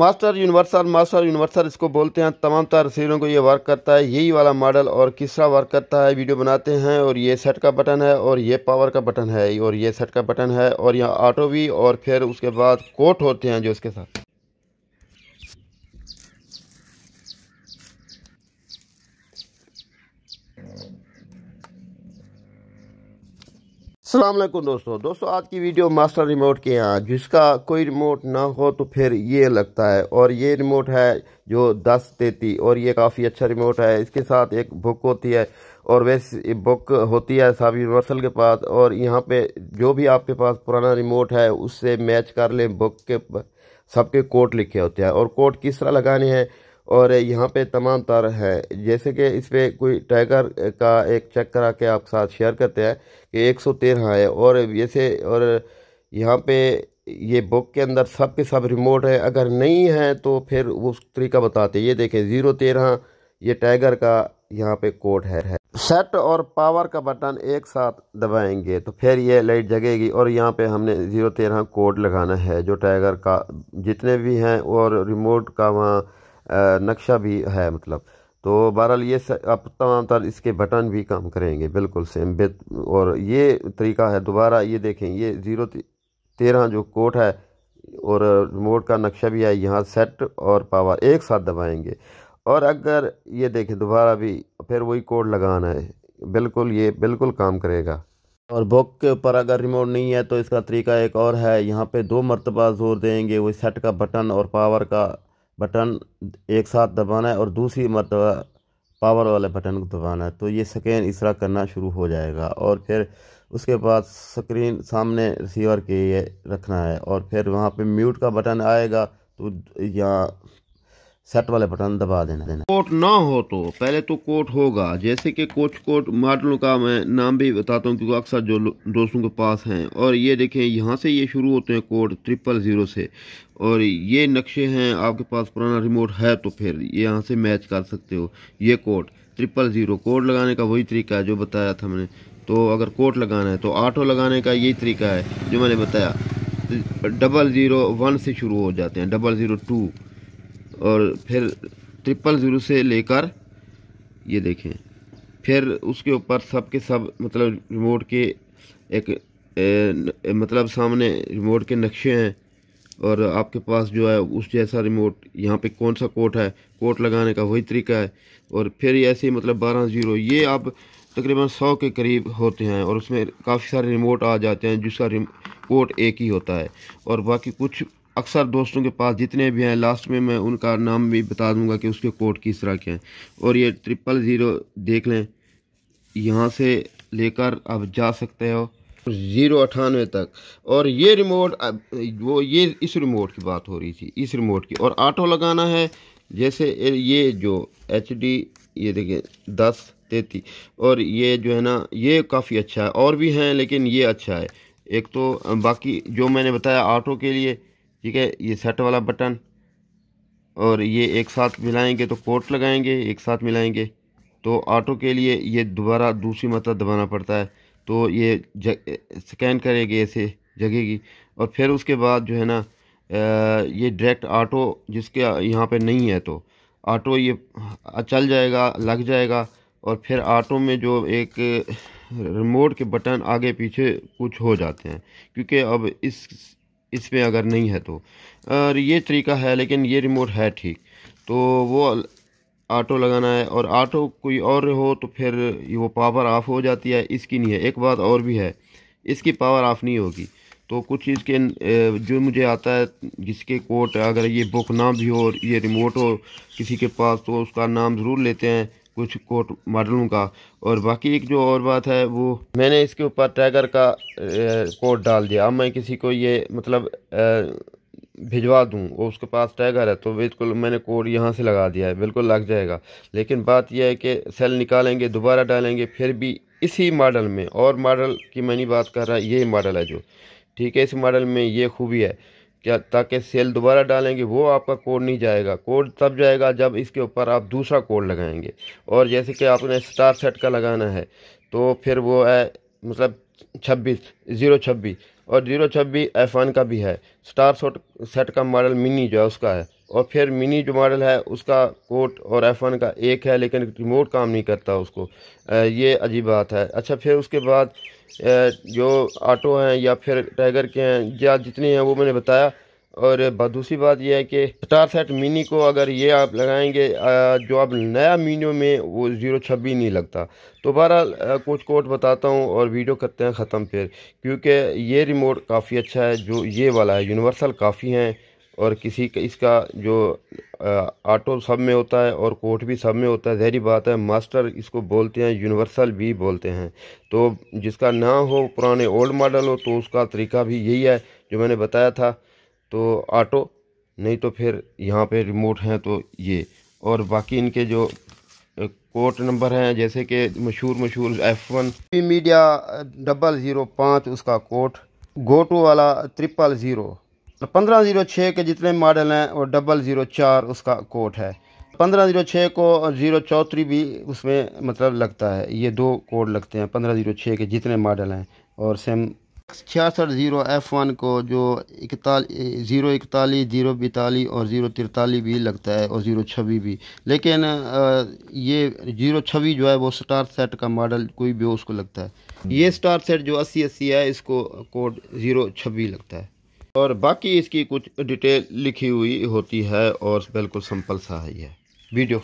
master universal master universal इसको बोलते हैं तमाम तार सीरों को ये वर्क करता है यही वाला मॉडल और किसरा वर्क करता है वीडियो बनाते हैं और ये सेट का बटन है और ये पावर का बटन है और ये सेट का बटन है और यहाँ ऑटो भी और फिर उसके बाद कोट होते हैं जो इसके साथ अलैक्म दोस्तों दोस्तों आज की वीडियो मास्टर रिमोट के यहाँ जिसका कोई रिमोट ना हो तो फिर ये लगता है और ये रिमोट है जो दस देती और ये काफ़ी अच्छा रिमोट है इसके साथ एक बुक होती है और वैसे बुक होती है सब यूनिवर्सल के पास और यहाँ पे जो भी आपके पास पुराना रिमोट है उससे मैच कर लें बुक के सबके कोट लिखे होते हैं और कोट किस तरह लगाने हैं और यहाँ पे तमाम तार है जैसे कि इस पर कोई टाइगर का एक चेक करा के आप साथ शेयर करते हैं कि एक सौ तेरह है और जैसे और यहाँ पे ये बुक के अंदर सब के सब रिमोट है अगर नहीं है तो फिर उस तरीका बताते ये देखें ज़ीरो तेरह ये टाइगर का यहाँ पे कोड है सेट और पावर का बटन एक साथ दबाएंगे तो फिर ये लाइट जगेगी और यहाँ पे हमने ज़ीरो तेरह कोड लगाना है जो टाइगर का जितने भी हैं और रिमोट का वहाँ नक्शा भी है मतलब तो बहरहाल ये आप तमाम तर इसके बटन भी काम करेंगे बिल्कुल सेम बे और ये तरीका है दोबारा ये देखें ये ज़ीरो तेरह जो कोट है और रिमोट का नक्शा भी है यहाँ सेट और पावर एक साथ दबाएंगे और अगर ये देखें दोबारा भी फिर वही कोड लगाना है बिल्कुल ये बिल्कुल काम करेगा और बुक के ऊपर अगर रिमोट नहीं है तो इसका तरीका एक और है यहाँ पे दो मरतबा जोर देंगे वही सेट का बटन और पावर का बटन एक साथ दबाना है और दूसरी मरतबा पावर वाले बटन को दबाना है तो ये स्कैन इस तरह करना शुरू हो जाएगा और फिर उसके बाद स्क्रीन सामने रिसीवर के ये रखना है और फिर वहाँ पे म्यूट का बटन आएगा तो यहाँ सेट वाले बटन दबा देना देना कोट ना हो तो पहले तो कोट होगा जैसे कि कोच कोट मॉडलों का मैं नाम भी बताता हूँ क्योंकि अक्सर जो दोस्तों के पास हैं और ये देखें यहाँ से ये शुरू होते हैं कोट ट्रिपल ज़ीरो से और ये नक्शे हैं आपके पास पुराना रिमोट है तो फिर ये यहाँ से मैच कर सकते हो ये कोट ट्रिपल ज़ीरो कोट लगाने का वही तरीका है जो बताया था मैंने तो अगर कोट लगाना है तो ऑटो लगाने का यही तरीका है जो मैंने बताया तो डबल ज़ीरो वन से शुरू हो जाते हैं डबल ज़ीरो टू और फिर ट्रिपल ज़ीरो से लेकर ये देखें फिर उसके ऊपर सब के सब मतलब रिमोट के एक ए, मतलब सामने रिमोट के नक्शे हैं और आपके पास जो है उस जैसा रिमोट यहाँ पे कौन सा कोट है कोट लगाने का वही तरीका है और फिर ऐसे ही मतलब बारह ज़ीरो ये आप तकरीबन सौ के करीब होते हैं और उसमें काफ़ी सारे रिमोट आ जाते हैं जिसका कोट एक ही होता है और बाकी कुछ अक्सर दोस्तों के पास जितने भी हैं लास्ट में मैं उनका नाम भी बता दूंगा कि उसके कोड किस तरह के हैं और ये ट्रिपल ज़ीरो देख लें यहाँ से लेकर आप जा सकते हो ज़ीरो अठानवे तक और ये रिमोट वो ये इस रिमोट की बात हो रही थी इस रिमोट की और ऑटो लगाना है जैसे ये जो एच डी ये देखें दस तेती और ये जो है ना ये काफ़ी अच्छा है और भी हैं लेकिन ये अच्छा है एक तो बाकी जो मैंने बताया ऑटो के लिए ठीक है ये सेट वाला बटन और ये एक साथ मिलाएंगे तो कोट लगाएंगे एक साथ मिलाएंगे तो ऑटो के लिए ये दोबारा दूसरी मतलब दबाना पड़ता है तो ये स्कैन करेगी ऐसे जगेगी और फिर उसके बाद जो है ना ये डायरेक्ट ऑटो जिसके यहाँ पे नहीं है तो ऑटो ये चल जाएगा लग जाएगा और फिर ऑटो में जो एक रिमोट के बटन आगे पीछे कुछ हो जाते हैं क्योंकि अब इस इसमें अगर नहीं है तो और ये तरीका है लेकिन ये रिमोट है ठीक तो वो ऑटो लगाना है और ऑटो कोई और हो तो फिर वो पावर ऑफ हो जाती है इसकी नहीं है एक बात और भी है इसकी पावर ऑफ नहीं होगी तो कुछ चीज़ के जो मुझे आता है जिसके कोट अगर ये बुक ना भी हो और ये रिमोट हो किसी के पास तो उसका नाम ज़रूर लेते हैं कुछ कोट मॉडलों का और बाकी एक जो और बात है वो मैंने इसके ऊपर टाइगर का कोट डाल दिया अब मैं किसी को ये मतलब भिजवा दूँ और उसके पास टाइगर है तो बिल्कुल मैंने कोड यहाँ से लगा दिया है बिल्कुल लग जाएगा लेकिन बात यह है कि सेल निकालेंगे दोबारा डालेंगे फिर भी इसी मॉडल में और मॉडल की मैं नहीं बात कर रहा ये मॉडल है जो ठीक है इस मॉडल में ये खूबी है क्या ताकि सेल दोबारा डालेंगे वो आपका कोड नहीं जाएगा कोड तब जाएगा जब इसके ऊपर आप दूसरा कोड लगाएंगे और जैसे कि आपने स्टार सेट का लगाना है तो फिर वो है मतलब छब्बीस ज़ीरो छब्बीस और ज़ीरो छब्बीस एफ वन का भी है स्टार सेट का मॉडल मिनी जो है उसका है और फिर मिनी जो मॉडल है उसका कोट और एफ वन का एक है लेकिन रिमोट काम नहीं करता उसको ये अजीब बात है अच्छा फिर उसके बाद जो ऑटो हैं या फिर टाइगर के हैं या जितने हैं वो मैंने बताया और दूसरी बात यह है कि स्टार सेट मिनी को अगर ये आप लगाएंगे जो आप नया मीनियो में वो ज़ीरो छब्बीस नहीं लगता तो बहरहाल कुछ कोट बताता हूँ और वीडियो करते हैं ख़त्म फिर क्योंकि ये रिमोट काफ़ी अच्छा है जो ये वाला है यूनिवर्सल काफ़ी हैं और किसी का इसका जो आटो सब में होता है और कोट भी सब में होता है जहरी बात है मास्टर इसको बोलते हैं यूनिवर्सल भी बोलते हैं तो जिसका ना हो पुराने ओल्ड मॉडल हो तो उसका तरीका भी यही है जो मैंने बताया था तो ऑटो नहीं तो फिर यहाँ पे रिमोट हैं तो ये और बाकी इनके जो कोट नंबर हैं जैसे कि मशहूर मशहूर F one media double zero पाँच उसका कोट गोटो वाला ट्रिपल ज़ीरो तो पंद्रह ज़ीरो छः के जितने मॉडल हैं वो डबल ज़ीरो चार उसका कोड है पंद्रह ज़ीरो छः को ज़ीरो चौथरी भी उसमें मतलब लगता है ये दो कोड लगते हैं पंद्रह ज़ीरो छः के जितने मॉडल हैं और सेम छियासठ ज़ीरो एफ़ वन को जो इकतालीस ज़ीरो इकतालीस ज़ीरो बैतालीस और ज़ीरो तिरतालीस भी लगता है और ज़ीरो छब्बीस भी लेकिन ये ज़ीरो छब्बीस जो है वो स्टार सेट का मॉडल कोई भी उसको लगता है ये स्टार सेट जो अस्सी अस्सी है इसको कोड ज़ीरो छब्बीस लगता है और बाकी इसकी कुछ डिटेल लिखी हुई होती है और बिल्कुल सिंपल सा है वीडियो